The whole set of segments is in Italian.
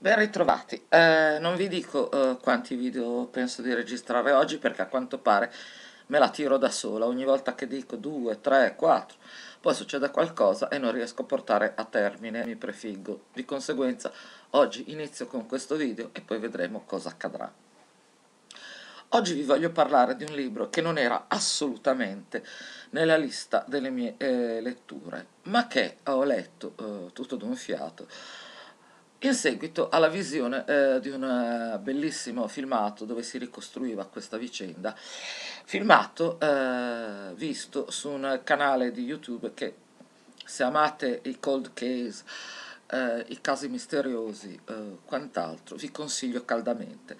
Ben ritrovati, eh, non vi dico eh, quanti video penso di registrare oggi perché a quanto pare me la tiro da sola, ogni volta che dico 2, 3, 4, poi succede qualcosa e non riesco a portare a termine, mi prefiggo, di conseguenza oggi inizio con questo video e poi vedremo cosa accadrà. Oggi vi voglio parlare di un libro che non era assolutamente nella lista delle mie eh, letture, ma che ho letto eh, tutto d'un fiato in seguito alla visione eh, di un eh, bellissimo filmato dove si ricostruiva questa vicenda, filmato eh, visto su un canale di YouTube che se amate i cold case, eh, i casi misteriosi, eh, quant'altro, vi consiglio caldamente.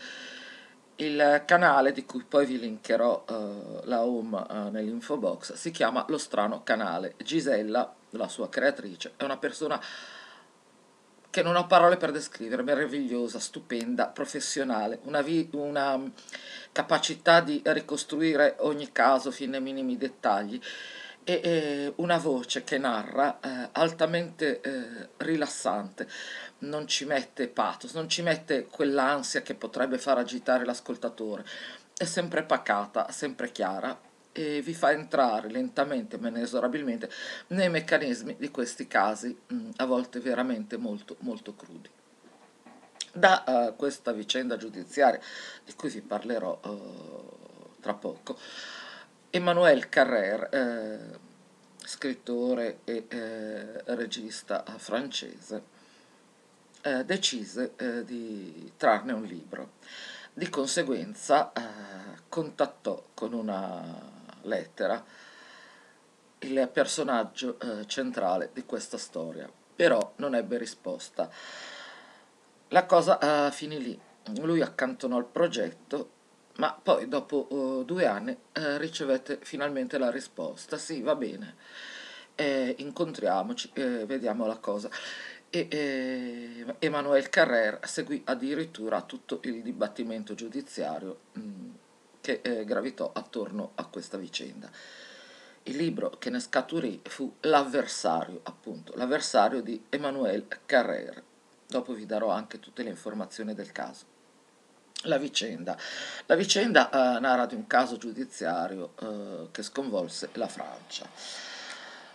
Il canale di cui poi vi linkerò eh, la home nell'info box si chiama Lo strano canale. Gisella, la sua creatrice, è una persona che non ho parole per descrivere, meravigliosa, stupenda, professionale, una, vi, una mm, capacità di ricostruire ogni caso fino ai minimi dettagli e, e una voce che narra eh, altamente eh, rilassante, non ci mette pathos, non ci mette quell'ansia che potrebbe far agitare l'ascoltatore, è sempre pacata, sempre chiara, e vi fa entrare lentamente ma inesorabilmente nei meccanismi di questi casi mh, mm, a volte veramente molto, molto crudi. Da uh, questa vicenda giudiziaria, di cui vi parlerò uh, tra poco, Emmanuel Carrère, eh, scrittore e eh, regista francese, eh, decise eh, di trarne un libro. Di conseguenza contattò con una lettera il personaggio eh, centrale di questa storia, però non ebbe risposta. La cosa eh, finì lì, lui accantonò il progetto, ma poi dopo oh, due anni eh, ricevette finalmente la risposta, sì va bene, eh, incontriamoci, eh, vediamo la cosa. E, e, Emanuele Carrer seguì addirittura tutto il dibattimento giudiziario. Mh, mm, che eh, gravitò attorno a questa vicenda. Il libro che ne scaturì fu L'avversario, appunto, l'avversario di Emmanuel Carrère. Dopo vi darò anche tutte le informazioni del caso. La vicenda. La vicenda eh, narra di un caso giudiziario eh, che sconvolse la Francia.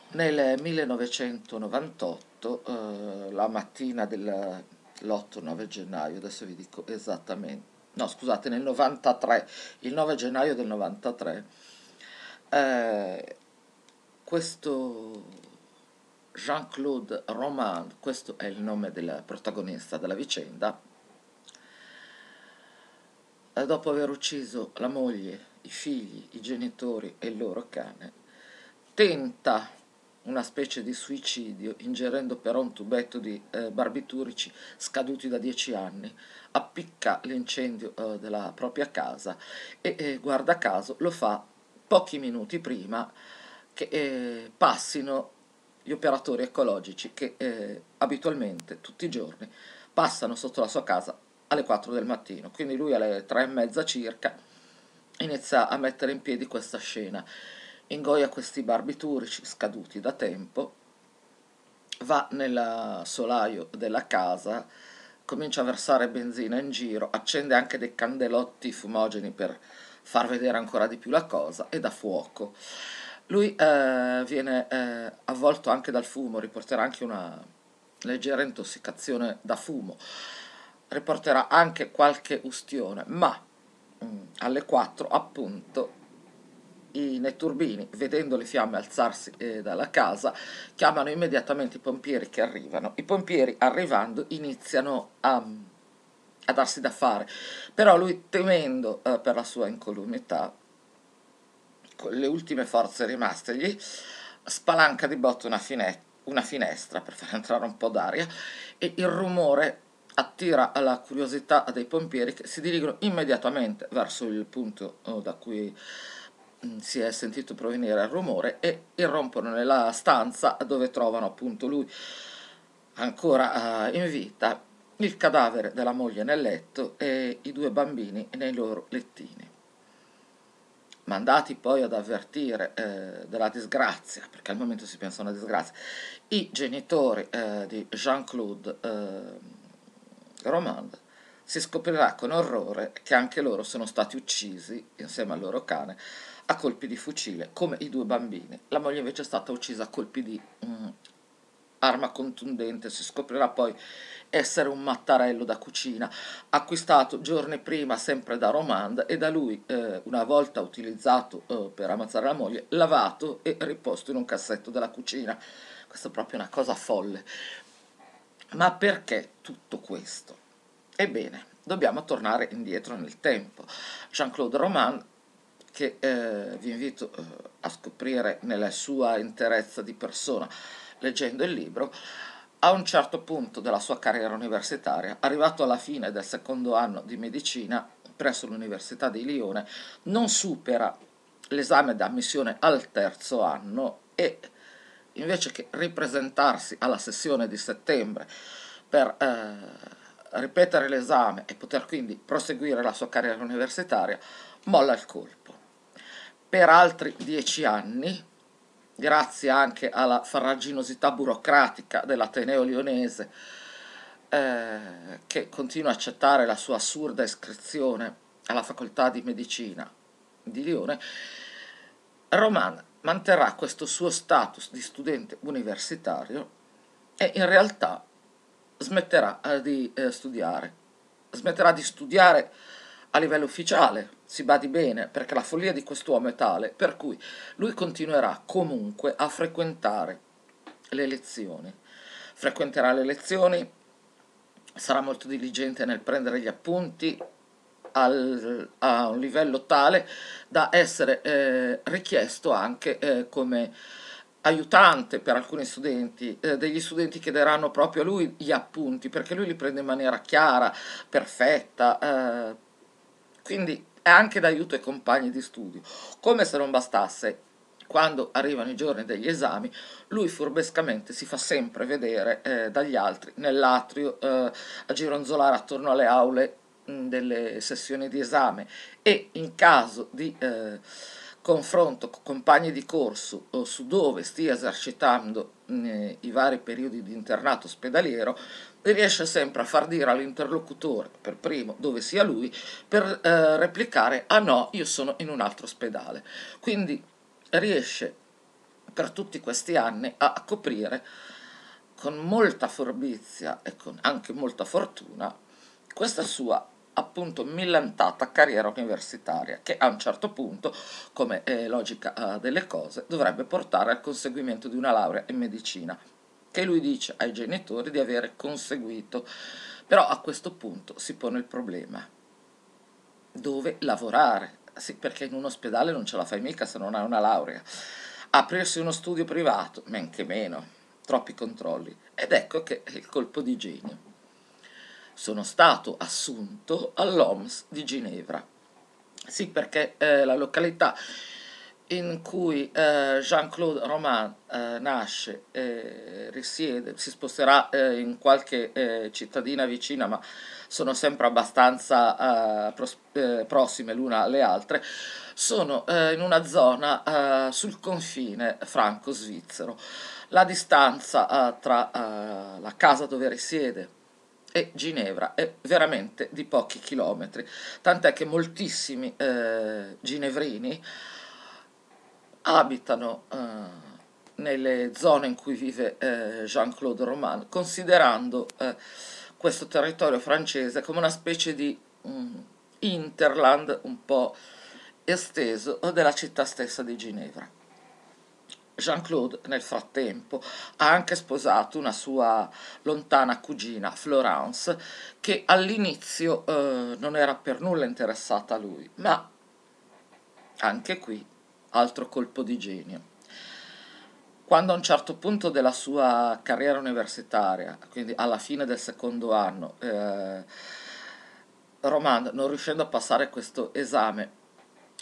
Nel 1998, eh, la mattina dell'8-9 gennaio, adesso vi dico esattamente, no scusate, nel 93, il 9 gennaio del 93, eh, questo Jean-Claude Roman, questo è il nome del protagonista della vicenda, eh, dopo aver ucciso la moglie, i figli, i genitori e il loro cane, tenta una specie di suicidio ingerendo però un tubetto di eh, barbiturici scaduti da dieci anni, appicca l'incendio eh, della propria casa e eh, guarda caso lo fa pochi minuti prima che eh, passino gli operatori ecologici che eh, abitualmente tutti i giorni passano sotto la sua casa alle 4 del mattino, quindi lui alle 3 e mezza circa inizia a mettere in piedi questa scena ingoia questi barbiturici scaduti da tempo, va nel solaio della casa, comincia a versare benzina in giro, accende anche dei candelotti fumogeni per far vedere ancora di più la cosa e dà fuoco. Lui eh, viene eh, avvolto anche dal fumo, riporterà anche una leggera intossicazione da fumo, riporterà anche qualche ustione, ma mh, mm, alle 4 appunto i netturbini, vedendo le fiamme alzarsi eh, dalla casa, chiamano immediatamente i pompieri che arrivano. I pompieri arrivando iniziano a, a darsi da fare, però lui temendo eh, per la sua incolumità, con le ultime forze rimastegli, spalanca di botto una, una finestra per far entrare un po' d'aria e il rumore attira la curiosità dei pompieri che si dirigono immediatamente verso il punto eh, da cui Mm, si è sentito provenire il rumore e irrompono nella stanza dove trovano appunto lui ancora eh, in vita il cadavere della moglie nel letto e i due bambini nei loro lettini. Mandati poi ad avvertire eh, della disgrazia, perché al momento si pensa a una disgrazia, i genitori eh, di Jean-Claude eh, Romand, si scoprirà con orrore che anche loro sono stati uccisi insieme al loro cane a colpi di fucile, come i due bambini. La moglie invece è stata uccisa a colpi di mm, arma contundente, si scoprirà poi essere un mattarello da cucina, acquistato giorni prima sempre da Romand e da lui, eh, una volta utilizzato eh, per ammazzare la moglie, lavato e riposto in un cassetto della cucina. Questa è proprio una cosa folle. Ma perché tutto questo? Ebbene, dobbiamo tornare indietro nel tempo. Jean-Claude Romand che eh, vi invito eh, a scoprire nella sua interezza di persona leggendo il libro, a un certo punto della sua carriera universitaria, arrivato alla fine del secondo anno di medicina presso l'Università di Lione, non supera l'esame d'ammissione al terzo anno e invece che ripresentarsi alla sessione di settembre per eh, ripetere l'esame e poter quindi proseguire la sua carriera universitaria, molla il colpo per altri dieci anni, grazie anche alla farraginosità burocratica dell'Ateneo lionese eh, che continua a accettare la sua assurda iscrizione alla facoltà di medicina di Lione, Roman manterrà questo suo status di studente universitario e in realtà smetterà di eh, studiare, smetterà di studiare a livello ufficiale, si badi bene, perché la follia di quest'uomo è tale, per cui lui continuerà comunque a frequentare le lezioni. Frequenterà le lezioni, sarà molto diligente nel prendere gli appunti al, a un livello tale da essere eh, richiesto anche eh, come aiutante per alcuni studenti, eh, degli studenti chiederanno proprio a lui gli appunti, perché lui li prende in maniera chiara, perfetta eh, quindi è anche d'aiuto ai compagni di studio. Come se non bastasse, quando arrivano i giorni degli esami, lui furbescamente si fa sempre vedere eh, dagli altri nell'atrio eh, a gironzolare attorno alle aule mh, mm, delle sessioni di esame e in caso di eh, confronto con compagni di corso o su dove stia esercitando mm, i vari periodi di internato ospedaliero riesce sempre a far dire all'interlocutore per primo dove sia lui per eh, replicare ah no io sono in un altro ospedale quindi riesce per tutti questi anni a coprire con molta forbizia e con anche molta fortuna questa sua appunto millantata carriera universitaria che a un certo punto, come eh, logica delle cose, dovrebbe portare al conseguimento di una laurea in medicina che lui dice ai genitori di avere conseguito. Però a questo punto si pone il problema dove lavorare, sì, perché in un ospedale non ce la fai mica se non hai una laurea. Aprirsi uno studio privato, men che meno, troppi controlli. Ed ecco che è il colpo di genio. Sono stato assunto all'OMS di Ginevra. Sì, perché eh, la località in cui eh, Jean-Claude Romain eh, nasce, eh, risiede, si sposterà eh, in qualche eh, cittadina vicina, ma sono sempre abbastanza eh, pros- prossime l'una alle altre, sono in una zona sul confine franco-svizzero. La distanza tra la casa dove risiede e Ginevra è veramente di pochi chilometri, tant'è che moltissimi ginevrini abitano eh, nelle zone in cui vive eh, Jean-Claude Roman, considerando eh, questo territorio francese come una specie di mh, mm, interland un po' esteso della città stessa di Ginevra. Jean-Claude nel frattempo ha anche sposato una sua lontana cugina, Florence, che all'inizio eh, non era per nulla interessata a lui, ma anche qui altro colpo di genio. Quando a un certo punto della sua carriera universitaria, quindi alla fine del secondo anno, eh, Romand, non riuscendo a passare questo esame,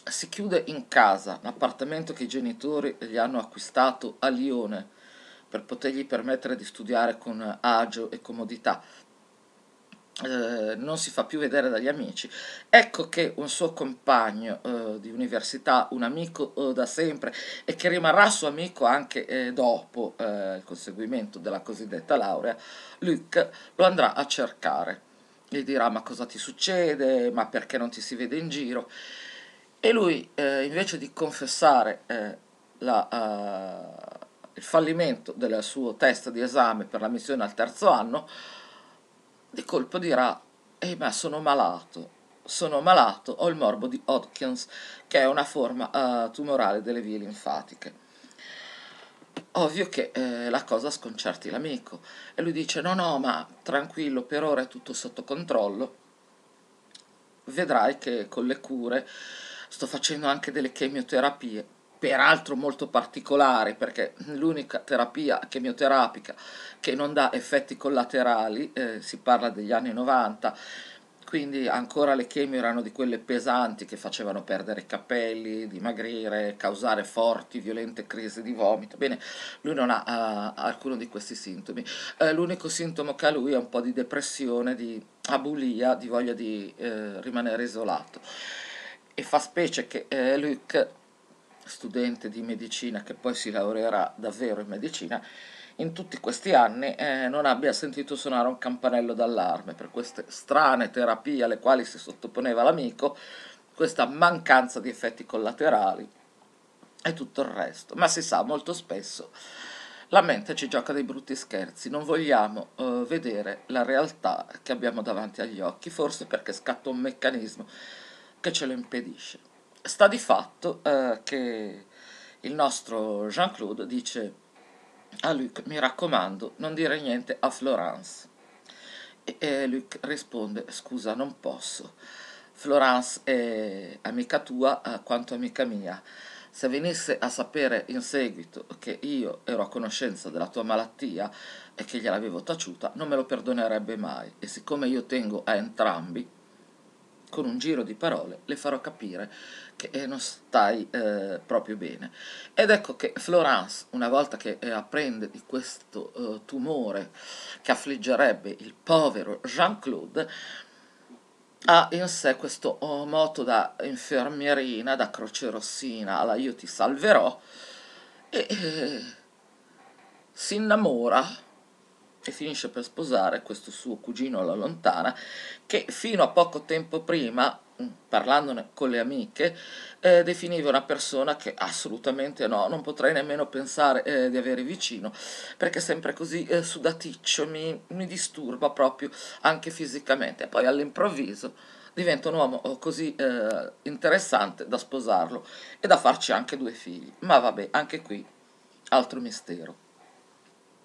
si chiude in casa, l'appartamento che i genitori gli hanno acquistato a Lione per potergli permettere di studiare con agio e comodità, eh, non si fa più vedere dagli amici. Ecco che un suo compagno eh, di università, un amico eh, da sempre e che rimarrà suo amico anche eh, dopo eh, il conseguimento della cosiddetta laurea, Luc lo andrà a cercare. Gli dirà ma cosa ti succede, ma perché non ti si vede in giro? E lui invece di confessare la, il fallimento del suo test di esame per la missione al terzo anno, di colpo dirà, eh ma sono malato, sono malato, ho il morbo di Hodgkins, che è una forma uh, tumorale delle vie linfatiche. Ovvio che eh, la cosa sconcerti l'amico e lui dice no no ma tranquillo per ora è tutto sotto controllo, vedrai che con le cure sto facendo anche delle chemioterapie peraltro molto particolari perché l'unica terapia chemioterapica che non dà effetti collaterali, eh, si parla degli anni 90, quindi ancora le chemie erano di quelle pesanti che facevano perdere i capelli, dimagrire, causare forti, violente crisi di vomito. Bene, lui non ha uh, alcuno di questi sintomi. Uh, l'unico sintomo che ha lui è un po' di depressione, di abulia, di voglia di uh, rimanere isolato. E fa specie che eh, Luke studente di medicina che poi si laureerà davvero in medicina, in tutti questi anni eh, non abbia sentito suonare un campanello d'allarme per queste strane terapie alle quali si sottoponeva l'amico, questa mancanza di effetti collaterali e tutto il resto. Ma si sa, molto spesso la mente ci gioca dei brutti scherzi, non vogliamo eh, vedere la realtà che abbiamo davanti agli occhi, forse perché scatta un meccanismo che ce lo impedisce sta di fatto eh, che il nostro Jean-Claude dice a ah, Luc, mi raccomando, non dire niente a Florence. E, e Luc risponde, scusa, non posso. Florence è amica tua eh, quanto amica mia. Se venisse a sapere in seguito che io ero a conoscenza della tua malattia e che gliel'avevo taciuta, non me lo perdonerebbe mai. E siccome io tengo a entrambi, con un giro di parole le farò capire che eh, non stai eh, proprio bene. Ed ecco che Florence, una volta che eh, apprende di questo eh, tumore che affliggerebbe il povero Jean-Claude, ha in sé questo oh, moto da infermierina, da croce rossina alla io ti salverò, e eh, si innamora e finisce per sposare questo suo cugino alla lontana che fino a poco tempo prima mm, parlandone con le amiche, eh, definiva una persona che assolutamente no, non potrei nemmeno pensare eh, di avere vicino, perché sempre così eh, sudaticcio mi, mi, disturba proprio anche fisicamente. E poi all'improvviso diventa un uomo oh, così eh, interessante da sposarlo e da farci anche due figli. Ma vabbè, anche qui altro mistero.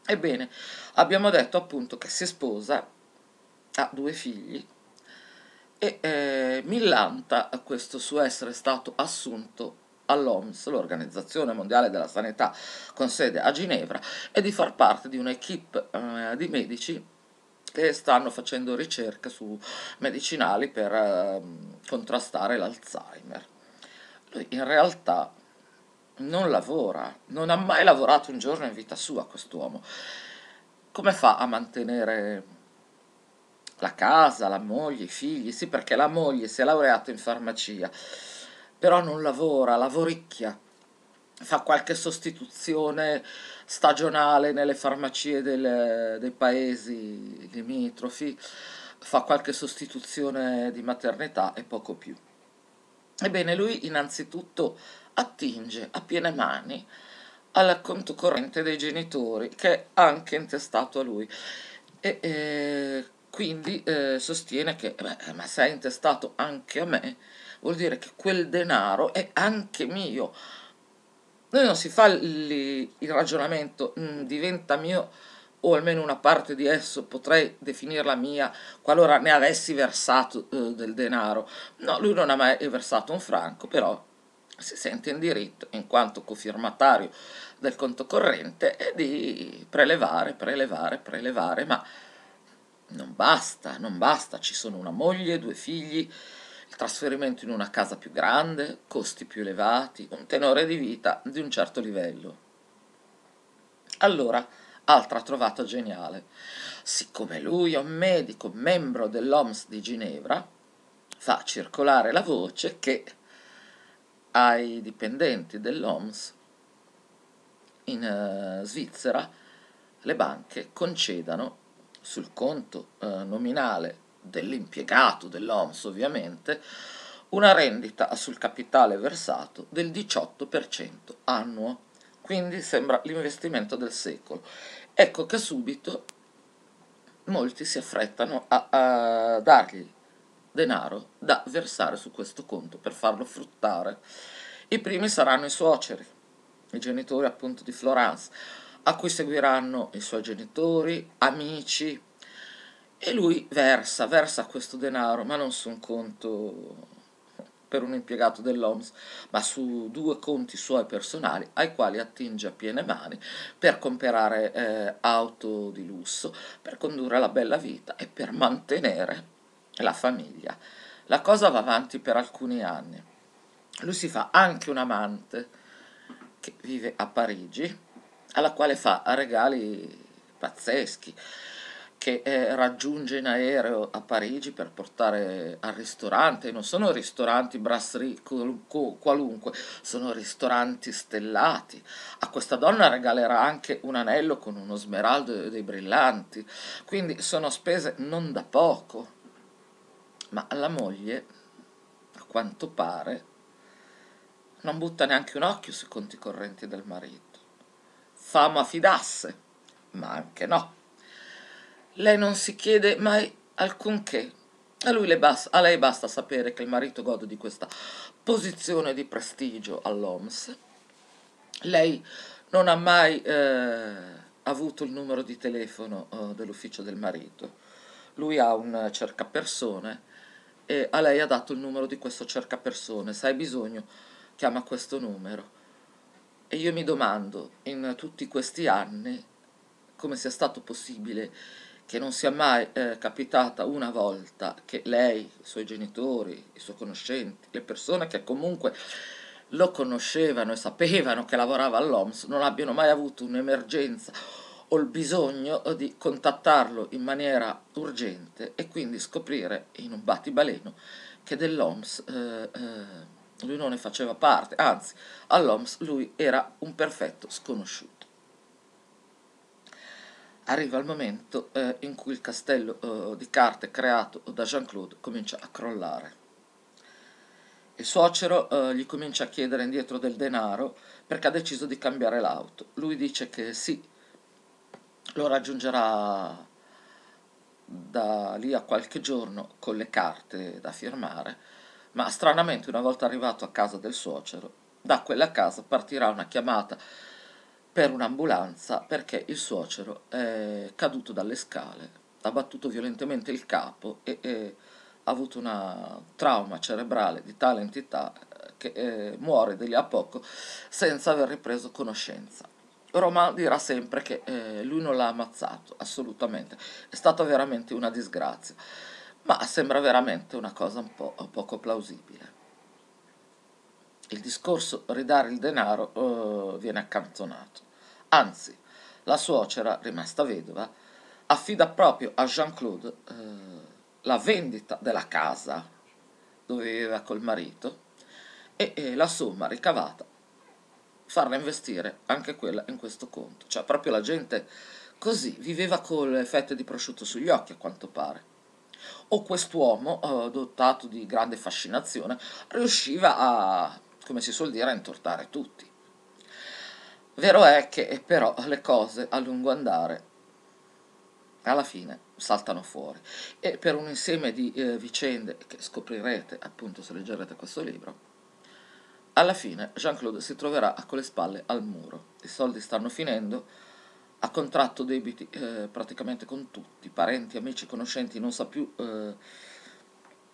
Ebbene, abbiamo detto appunto che si sposa, ha due figli e eh, millanta questo suo essere stato assunto all'OMS, l'Organizzazione Mondiale della Sanità, con sede a Ginevra, e di far parte di un'equipe eh, di medici che stanno facendo ricerca su medicinali per eh, contrastare l'Alzheimer. Lui in realtà non lavora, non ha mai lavorato un giorno in vita sua quest'uomo. Come fa a mantenere la casa, la moglie, i figli? Sì, perché la moglie si è laureata in farmacia, però non lavora, lavoricchia, fa qualche sostituzione stagionale nelle farmacie del, dei paesi limitrofi, fa qualche sostituzione di maternità e poco più. Ebbene, lui innanzitutto attinge a piene mani al conto corrente dei genitori che è anche intestato a lui e eh, quindi eh, sostiene che eh beh, ma se è intestato anche a me vuol dire che quel denaro è anche mio noi non si fa lì il ragionamento mh, mm, diventa mio o almeno una parte di esso potrei definirla mia qualora ne avessi versato eh, del denaro no lui non ha mai versato un franco però si sente in diritto, in quanto cofirmatario del conto corrente, di prelevare, prelevare, prelevare, ma non basta, non basta, ci sono una moglie, due figli, il trasferimento in una casa più grande, costi più elevati, un tenore di vita di un certo livello. Allora, altra trovata geniale. Siccome lui è un medico, membro dell'OMS di Ginevra, fa circolare la voce che ai dipendenti dell'OMS in uh, Svizzera le banche concedano sul conto uh, nominale dell'impiegato dell'OMS ovviamente una rendita sul capitale versato del 18% annuo quindi sembra l'investimento del secolo ecco che subito molti si affrettano a, a dargli denaro da versare su questo conto per farlo fruttare. I primi saranno i suoceri, i genitori appunto di Florence, a cui seguiranno i suoi genitori, amici, e lui versa, versa questo denaro, ma non su un conto per un impiegato dell'OMS, ma su due conti suoi personali ai quali attinge a piene mani per comprare eh, auto di lusso, per condurre la bella vita e per mantenere la famiglia. La cosa va avanti per alcuni anni. Lui si fa anche un amante che vive a Parigi, alla quale fa regali pazzeschi, che eh, raggiunge in aereo a Parigi per portare al ristorante. Non sono ristoranti brasserie qualunque, sono ristoranti stellati. A questa donna regalerà anche un anello con uno smeraldo e dei brillanti. Quindi sono spese non da poco ma la moglie, a quanto pare, non butta neanche un occhio sui conti correnti del marito. Fama fidasse, ma anche no. Lei non si chiede mai alcunché. A, lui basta, a lei basta sapere che il marito gode di questa posizione di prestigio all'OMS. Lei non ha mai eh, avuto il numero di telefono eh, dell'ufficio del marito. Lui ha un cercapersone e a lei ha dato il numero di questo cercapersone, se hai bisogno chiama questo numero. E io mi domando, in tutti questi anni, come sia stato possibile che non sia mai eh, capitata una volta che lei, i suoi genitori, i suoi conoscenti, le persone che comunque lo conoscevano e sapevano che lavorava all'OMS, non abbiano mai avuto un'emergenza ho il bisogno di contattarlo in maniera urgente e quindi scoprire in un battibaleno che dell'OMS eh, eh, lui non ne faceva parte, anzi all'OMS lui era un perfetto sconosciuto. Arriva il momento eh, in cui il castello eh, di carte creato da Jean-Claude comincia a crollare. Il suocero eh, gli comincia a chiedere indietro del denaro perché ha deciso di cambiare l'auto. Lui dice che sì, lo raggiungerà da lì a qualche giorno con le carte da firmare, ma stranamente una volta arrivato a casa del suocero, da quella casa partirà una chiamata per un'ambulanza perché il suocero è caduto dalle scale, ha battuto violentemente il capo e, ha avuto una trauma cerebrale di tale entità che eh, muore di lì a poco senza aver ripreso conoscenza. Roma dirà sempre che eh, lui non l'ha ammazzato, assolutamente, è stata veramente una disgrazia, ma sembra veramente una cosa un po' poco plausibile. Il discorso ridare il denaro eh, viene accantonato, anzi la suocera, rimasta vedova, affida proprio a Jean-Claude eh, la vendita della casa dove viveva col marito e, e eh, la somma ricavata farla investire anche quella in questo conto. Cioè proprio la gente così viveva con le fette di prosciutto sugli occhi a quanto pare. O quest'uomo, eh, dotato di grande fascinazione, riusciva a, come si suol dire, a intortare tutti. Vero è che eh, però le cose a lungo andare alla fine saltano fuori e per un insieme di eh, vicende che scoprirete appunto se leggerete questo libro alla fine Jean-Claude si troverà con le spalle al muro, i soldi stanno finendo, ha contratto debiti eh, praticamente con tutti, parenti, amici, conoscenti, non sa più eh,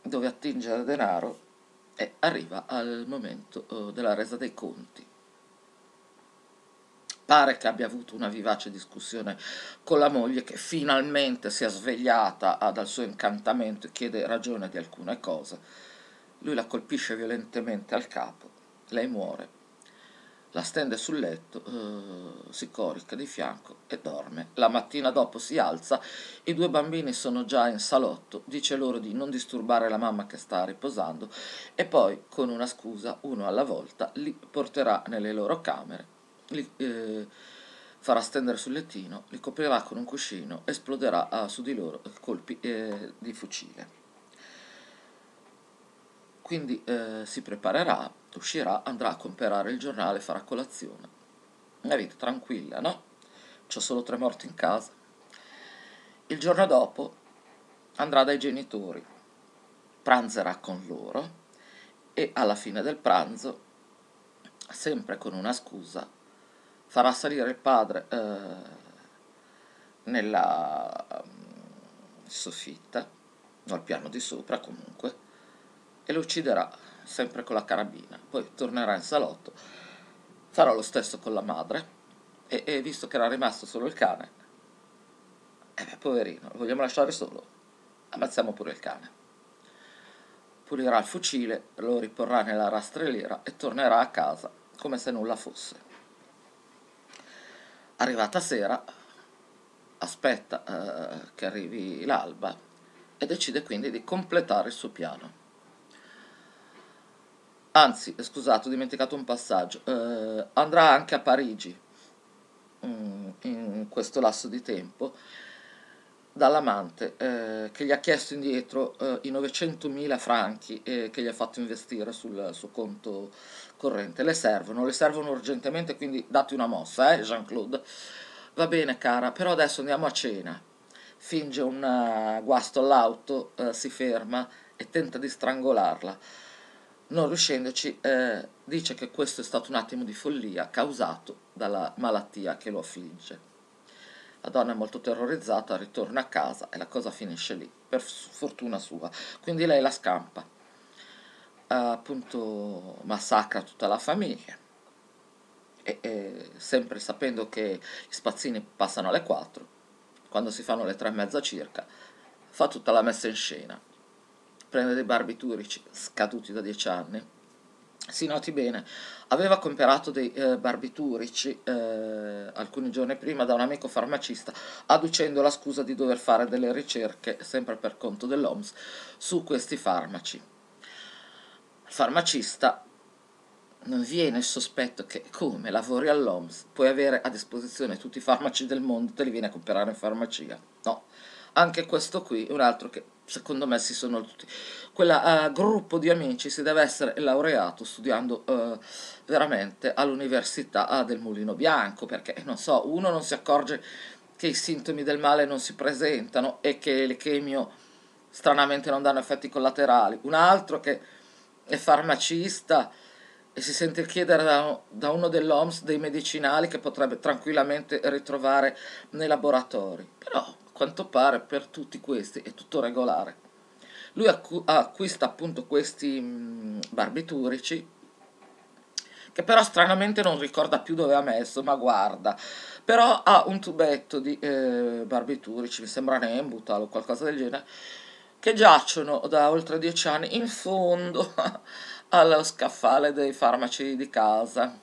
dove attingere denaro e arriva al momento eh, della resa dei conti. Pare che abbia avuto una vivace discussione con la moglie che finalmente si è svegliata dal suo incantamento e chiede ragione di alcune cose. Lui la colpisce violentemente al capo lei muore. La stende sul letto, eh, si corica di fianco e dorme. La mattina dopo si alza, i due bambini sono già in salotto, dice loro di non disturbare la mamma che sta riposando e poi, con una scusa, uno alla volta, li porterà nelle loro camere, li eh, farà stendere sul lettino, li coprirà con un cuscino, esploderà ah, su di loro colpi eh, di fucile. Quindi eh, si preparerà Uscirà, andrà a comprare il giornale, farà colazione. Una vita tranquilla, no? C'ho solo tre morti in casa. Il giorno dopo andrà dai genitori, pranzerà con loro e alla fine del pranzo, sempre con una scusa, farà salire il padre eh, nella mm, soffitta, o al piano di sopra comunque, e lo ucciderà sempre con la carabina, poi tornerà in salotto, farà lo stesso con la madre e, e visto che era rimasto solo il cane, eh beh, poverino, lo vogliamo lasciare solo, ammazziamo pure il cane. Pulirà il fucile, lo riporrà nella rastrelliera e tornerà a casa come se nulla fosse. Arrivata sera, aspetta eh, che arrivi l'alba e decide quindi di completare il suo piano Anzi, eh, scusate, ho dimenticato un passaggio. Eh, andrà anche a Parigi mm, in questo lasso di tempo dall'amante eh, che gli ha chiesto indietro eh, i 900.000 franchi eh, che gli ha fatto investire sul suo conto corrente. Le servono, le servono urgentemente, quindi date una mossa, eh, Jean-Claude. Va bene, cara, però adesso andiamo a cena. Finge un eh, guasto all'auto, si ferma e tenta di strangolarla non riuscendoci, eh, dice che questo è stato un attimo di follia causato dalla malattia che lo affligge. La donna è molto terrorizzata, ritorna a casa e la cosa finisce lì, per fortuna sua. Quindi lei la scampa, eh, appunto massacra tutta la famiglia, e, e, sempre sapendo che gli spazzini passano alle 4, quando si fanno le 3 e mezza circa, fa tutta la messa in scena prende dei barbiturici scaduti da dieci anni. Si noti bene, aveva comperato dei eh, barbiturici eh, alcuni giorni prima da un amico farmacista, adducendo la scusa di dover fare delle ricerche, sempre per conto dell'OMS, su questi farmaci. Il farmacista viene il sospetto che come lavori all'OMS puoi avere a disposizione tutti i farmaci del mondo, te li viene a comprare in farmacia. No, anche questo qui è un altro che secondo me si sono tutti quel uh, eh, gruppo di amici si deve essere laureato studiando uh, veramente all'università uh, del Mulino Bianco perché non so uno non si accorge che i sintomi del male non si presentano e che le chemio stranamente non danno effetti collaterali un altro che è farmacista e si sente chiedere da, da uno dell'OMS dei medicinali che potrebbe tranquillamente ritrovare nei laboratori però quanto pare per tutti questi è tutto regolare. Lui acqu acquista appunto questi mh, mm, barbiturici che però stranamente non ricorda più dove ha messo, ma guarda. Però ha un tubetto di eh, barbiturici, mi sembra Nembutal o qualcosa del genere, che giacciono da oltre dieci anni in fondo allo scaffale dei farmaci di casa.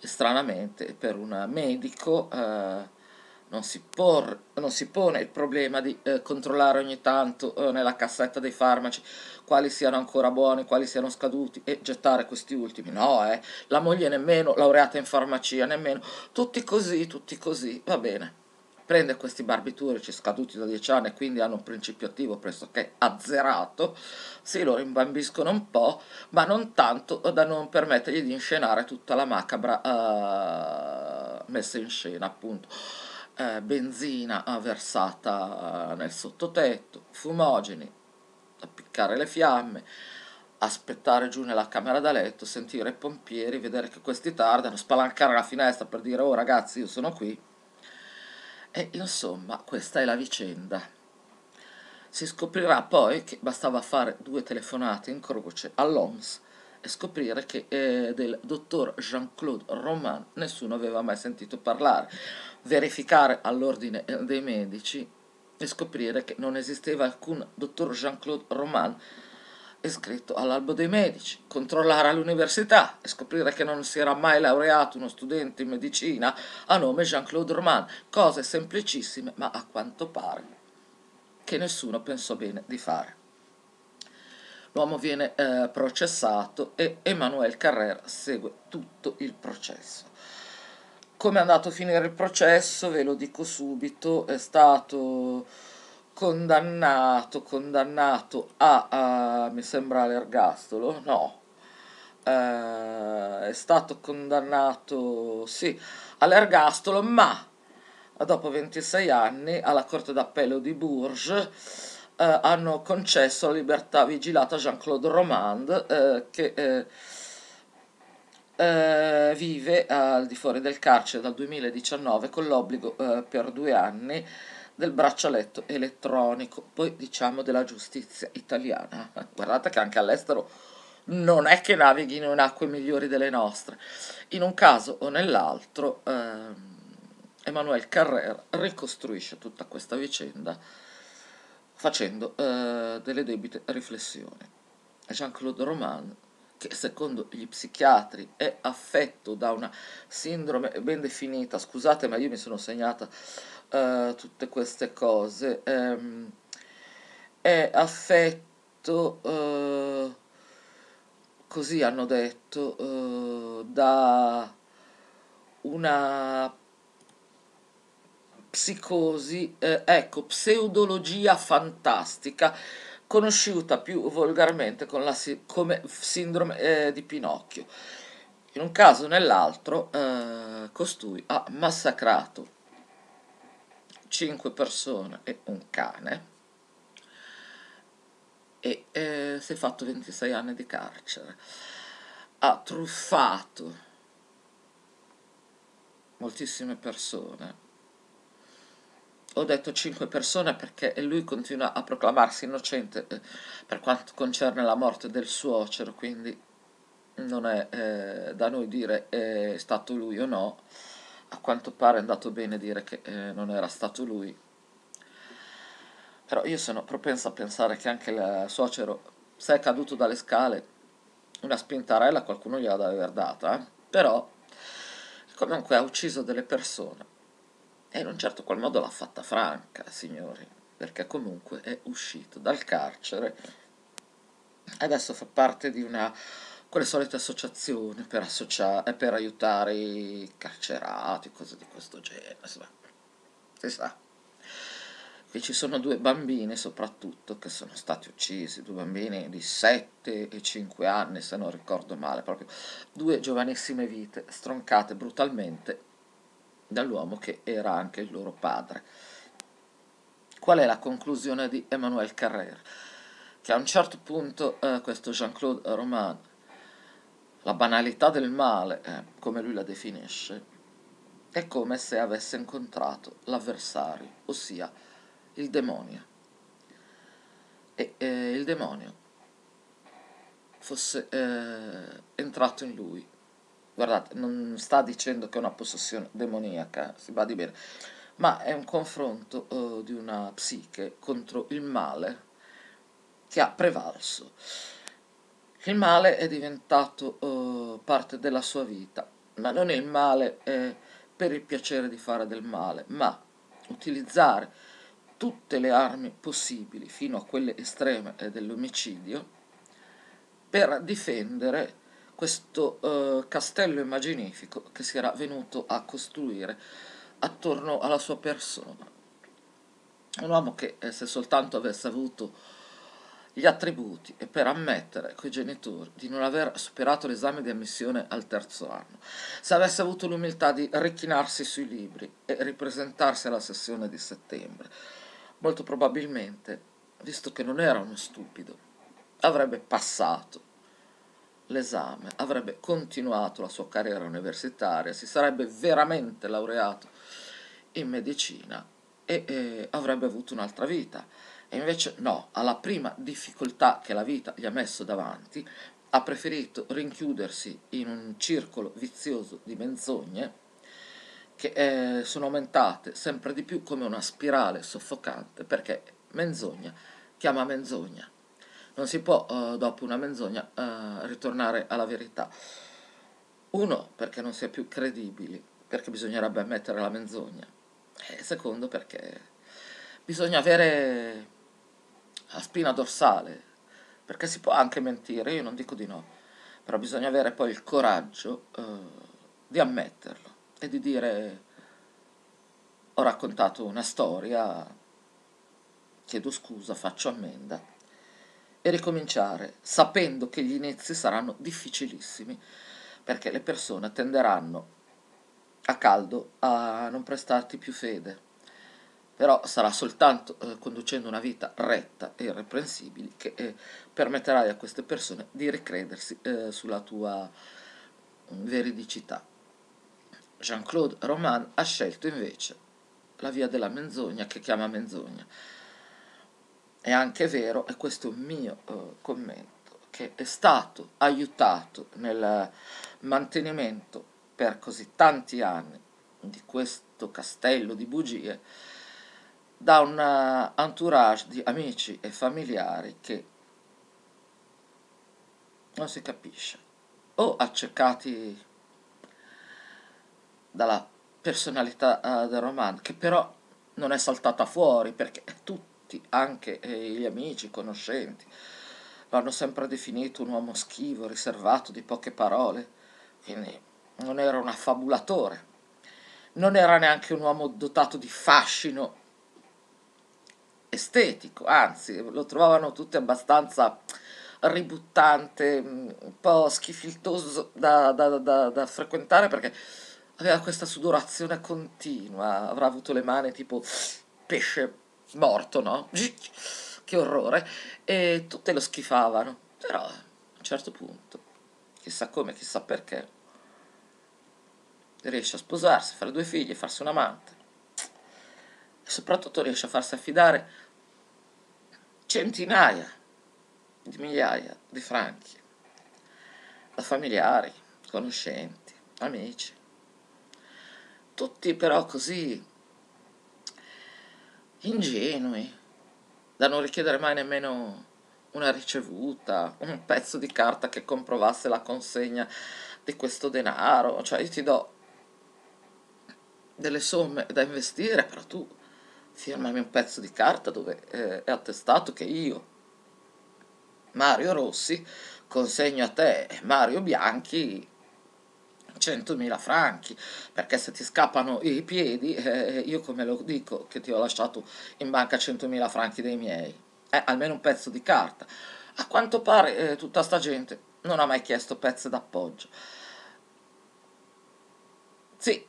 E stranamente per un medico... Eh, non si, por, non si, pone il problema di eh, controllare ogni tanto eh, nella cassetta dei farmaci quali siano ancora buoni, quali siano scaduti e gettare questi ultimi. No, eh, la moglie nemmeno laureata in farmacia, nemmeno. Tutti così, tutti così, va bene. Prende questi barbiturici scaduti da dieci anni e quindi hanno un principio attivo pressoché azzerato, si lo rimbambiscono un po', ma non tanto da non permettergli di inscenare tutta la macabra uh, messa in scena, appunto eh, benzina versata nel sottotetto, fumogeni, appiccare le fiamme, aspettare giù nella camera da letto, sentire i pompieri, vedere che questi tardano, spalancare la finestra per dire oh ragazzi io sono qui. E insomma questa è la vicenda. Si scoprirà poi che bastava fare due telefonate in croce all'OMS scoprire che eh, del dottor Jean-Claude Roman nessuno aveva mai sentito parlare, verificare all'ordine eh, dei medici e scoprire che non esisteva alcun dottor Jean-Claude Roman iscritto all'albo dei medici, controllare all'università e scoprire che non si era mai laureato uno studente in medicina a nome Jean-Claude Roman, cose semplicissime ma a quanto pare che nessuno pensò bene di fare. L'uomo viene eh, processato e Emmanuel Carrer segue tutto il processo. Come è andato a finire il processo? Ve lo dico subito, è stato condannato, condannato a, a mi sembra l'ergastolo, no, eh, è stato condannato, sì, all'ergastolo, ma dopo 26 anni alla Corte d'Appello di Bourges eh, hanno concesso la libertà vigilata a Jean-Claude Romand eh, che eh, eh, vive al di fuori del carcere dal 2019 con l'obbligo eh, per due anni del braccialetto elettronico, poi diciamo della giustizia italiana. Guardate che anche all'estero non è che navighino in acque migliori delle nostre. In un caso o nell'altro, eh, Emanuele Carrera ricostruisce tutta questa vicenda facendo eh, delle debite riflessioni. Jean-Claude Roman, che secondo gli psichiatri è affetto da una sindrome ben definita, scusate ma io mi sono segnata eh, tutte queste cose, ehm, è affetto, eh, così hanno detto, eh, da una psicosi, eh, ecco, pseudologia fantastica, conosciuta più volgarmente la, come sindrome eh, di Pinocchio. In un caso o nell'altro, eh, costui ha massacrato cinque persone e un cane e eh, si è fatto 26 anni di carcere. Ha truffato moltissime persone ho detto cinque persone perché lui continua a proclamarsi innocente eh, per quanto concerne la morte del suocero, quindi non è eh, da noi dire eh, è stato lui o no, a quanto pare è andato bene dire che eh, non era stato lui, però io sono propenso a pensare che anche il suocero, se è caduto dalle scale, una spintarella qualcuno gliela deve aver data, eh. però comunque ha ucciso delle persone e in un certo qual modo l'ha fatta franca, signori, perché comunque è uscito dal carcere e adesso fa parte di una quelle solite associazioni per, associare, eh, per aiutare i carcerati, cose di questo genere, si sa. Qui ci sono due bambini soprattutto che sono stati uccisi, due bambini di 7 e 5 anni se non ricordo male, proprio due giovanissime vite stroncate brutalmente dall'uomo che era anche il loro padre. Qual è la conclusione di Emmanuel Carrère? Che a un certo punto eh, questo Jean-Claude Roman, la banalità del male, eh, come lui la definisce, è come se avesse incontrato l'avversario, ossia il demonio. E eh, il demonio fosse eh, entrato in lui guardate, non sta dicendo che è una possessione demoniaca, si va di bene, ma è un confronto eh, di una psiche contro il male che ha prevalso. Il male è diventato eh, parte della sua vita, ma non il male eh, per il piacere di fare del male, ma utilizzare tutte le armi possibili, fino a quelle estreme eh, dell'omicidio, per difendere questo eh, castello immaginifico che si era venuto a costruire attorno alla sua persona. Un uomo che eh, se soltanto avesse avuto gli attributi e per ammettere coi genitori di non aver superato l'esame di ammissione al terzo anno, se avesse avuto l'umiltà di rechinarsi sui libri e ripresentarsi alla sessione di settembre, molto probabilmente, visto che non era uno stupido, avrebbe passato l'esame, avrebbe continuato la sua carriera universitaria, si sarebbe veramente laureato in medicina e eh, avrebbe avuto un'altra vita. E invece no, alla prima difficoltà che la vita gli ha messo davanti, ha preferito rinchiudersi in un circolo vizioso di menzogne che eh, sono aumentate sempre di più come una spirale soffocante perché menzogna chiama menzogna non si può eh, dopo una menzogna eh, ritornare alla verità. Uno, perché non si è più credibili, perché bisognerebbe ammettere la menzogna. E secondo, perché bisogna avere la spina dorsale, perché si può anche mentire, io non dico di no, però bisogna avere poi il coraggio eh, di ammetterlo e di dire ho raccontato una storia, chiedo scusa, faccio ammenda e ricominciare, sapendo che gli inizi saranno difficilissimi, perché le persone tenderanno a caldo a non prestarti più fede. Però sarà soltanto eh, conducendo una vita retta e irreprensibile che eh, permetterai a queste persone di ricredersi eh, sulla tua mm, veridicità. Jean-Claude Roman ha scelto invece la via della menzogna che chiama menzogna è anche vero, e questo è un mio eh, commento, che è stato aiutato nel mantenimento per così tanti anni di questo castello di bugie da un eh, entourage di amici e familiari che non si capisce, o accecati dalla personalità uh, del romanzo, che però non è saltata fuori perché è tutto tutti, anche eh, gli amici, i conoscenti. Lo hanno sempre definito un uomo schivo, riservato, di poche parole, quindi non era un affabulatore, non era neanche un uomo dotato di fascino estetico, anzi lo trovavano tutti abbastanza ributtante, mm, un po' schifiltoso da, da, da, da, frequentare perché aveva questa sudorazione continua, avrà avuto le mani tipo pesce morto, no? che orrore. E tutte lo schifavano. Però a un certo punto, chissà come, chissà perché, riesce a sposarsi, fare due figli, farsi un amante. E soprattutto riesce a farsi affidare centinaia di migliaia di franchi da familiari, conoscenti, amici. Tutti però così ingenui, da non richiedere mai nemmeno una ricevuta, un pezzo di carta che comprovasse la consegna di questo denaro, cioè io ti do delle somme da investire, però tu firmami un pezzo di carta dove eh, è attestato che io, Mario Rossi, consegno a te Mario Bianchi 100.000 franchi, perché se ti scappano i piedi, eh, eh, io come lo dico che ti ho lasciato in banca 100.000 franchi dei miei, eh, almeno un pezzo di carta. A quanto pare eh, tutta sta gente non ha mai chiesto pezzi d'appoggio. Sì,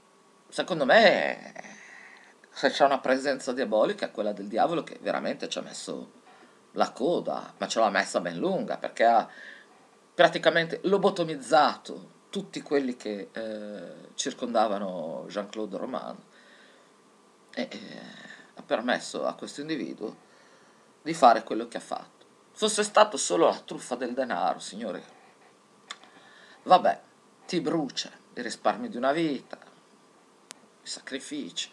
secondo me se c'è una presenza diabolica è quella del diavolo che veramente ci ha messo la coda, ma ce l'ha messa ben lunga perché ha praticamente lobotomizzato tutti quelli che eh, circondavano Jean-Claude Roman e eh, ha permesso a questo individuo di fare quello che ha fatto. Fosse stato solo la truffa del denaro, signore. Vabbè, ti brucia i risparmi di una vita, i sacrifici.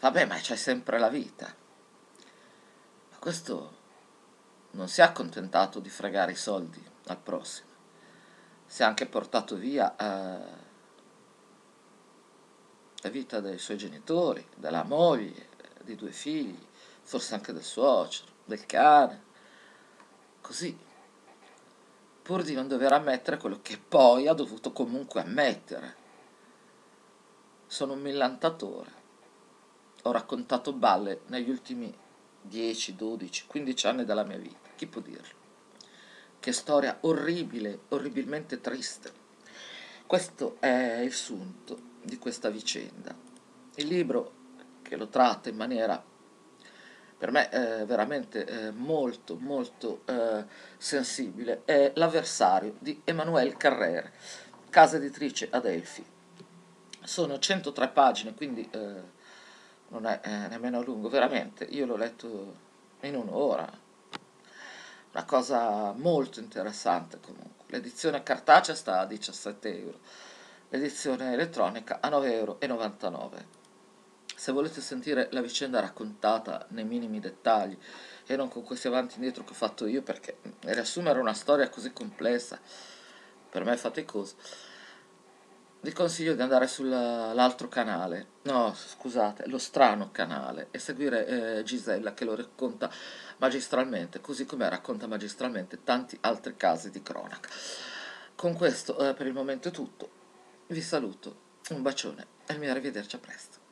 Vabbè, ma c'è sempre la vita. Ma questo non si è accontentato di fregare i soldi al prossimo si è anche portato via eh, la vita dei suoi genitori, della moglie, dei due figli, forse anche del suocero, del cane, così, pur di non dover ammettere quello che poi ha dovuto comunque ammettere. Sono un millantatore. Ho raccontato balle negli ultimi 10, 12, 15 anni della mia vita, chi può dirlo? Che storia orribile, orribilmente triste. Questo è il sunto di questa vicenda. Il libro che lo tratta in maniera per me eh, veramente eh, molto molto eh, sensibile è L'avversario di Emanuele Carrère, casa editrice ad Elfi. Sono 103 pagine, quindi eh, non è eh, nemmeno lungo, veramente. Io l'ho letto in un'ora, una cosa molto interessante comunque. L'edizione cartacea sta a 17 euro, l'edizione elettronica a 9,99 euro. Se volete sentire la vicenda raccontata nei minimi dettagli e non con questi avanti e indietro che ho fatto io, perché riassumere una storia così complessa per me è faticoso, vi consiglio di andare sull'altro canale, no scusate, lo strano canale e seguire eh, Gisella che lo racconta magistralmente, così come racconta magistralmente tanti altri casi di cronaca. Con questo eh, per il momento è tutto, vi saluto, un bacione e mi arrivederci a presto.